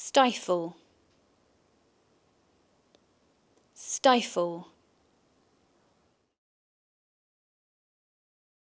stifle, stifle.